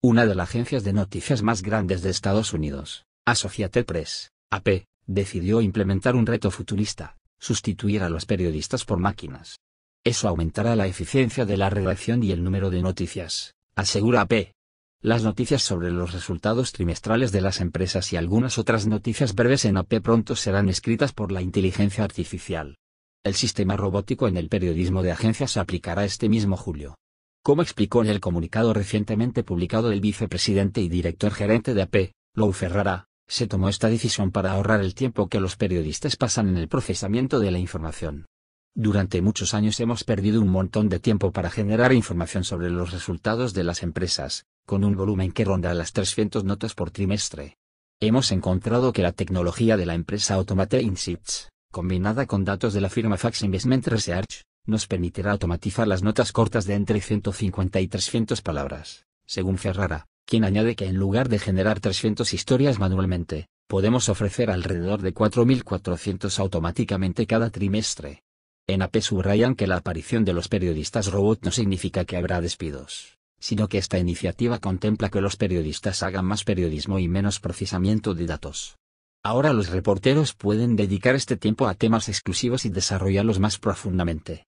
una de las agencias de noticias más grandes de Estados Unidos, Associated Press, AP, decidió implementar un reto futurista, sustituir a los periodistas por máquinas. Eso aumentará la eficiencia de la redacción y el número de noticias, asegura AP. Las noticias sobre los resultados trimestrales de las empresas y algunas otras noticias breves en AP pronto serán escritas por la inteligencia artificial. El sistema robótico en el periodismo de agencias se aplicará este mismo julio. Como explicó en el comunicado recientemente publicado el vicepresidente y director gerente de AP, Lou Ferrara, se tomó esta decisión para ahorrar el tiempo que los periodistas pasan en el procesamiento de la información. Durante muchos años hemos perdido un montón de tiempo para generar información sobre los resultados de las empresas, con un volumen que ronda las 300 notas por trimestre. Hemos encontrado que la tecnología de la empresa Automate Insights, combinada con datos de la firma Fax Investment Research, nos permitirá automatizar las notas cortas de entre 150 y 300 palabras, según Ferrara, quien añade que en lugar de generar 300 historias manualmente, podemos ofrecer alrededor de 4.400 automáticamente cada trimestre. En AP subrayan que la aparición de los periodistas robot no significa que habrá despidos, sino que esta iniciativa contempla que los periodistas hagan más periodismo y menos procesamiento de datos. Ahora los reporteros pueden dedicar este tiempo a temas exclusivos y desarrollarlos más profundamente,